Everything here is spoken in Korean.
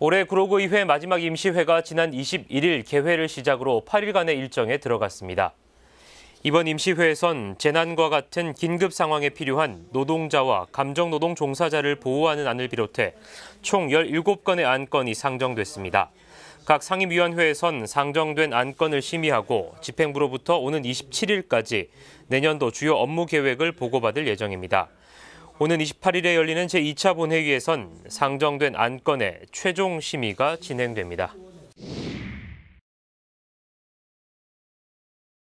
올해 구로구의회 마지막 임시회가 지난 21일 개회를 시작으로 8일간의 일정에 들어갔습니다. 이번 임시회에선 재난과 같은 긴급 상황에 필요한 노동자와 감정노동 종사자를 보호하는 안을 비롯해 총 17건의 안건이 상정됐습니다. 각 상임위원회에선 상정된 안건을 심의하고 집행부로부터 오는 27일까지 내년도 주요 업무 계획을 보고받을 예정입니다. 오는 28일에 열리는 제2차 본회의에선 상정된 안건의 최종 심의가 진행됩니다.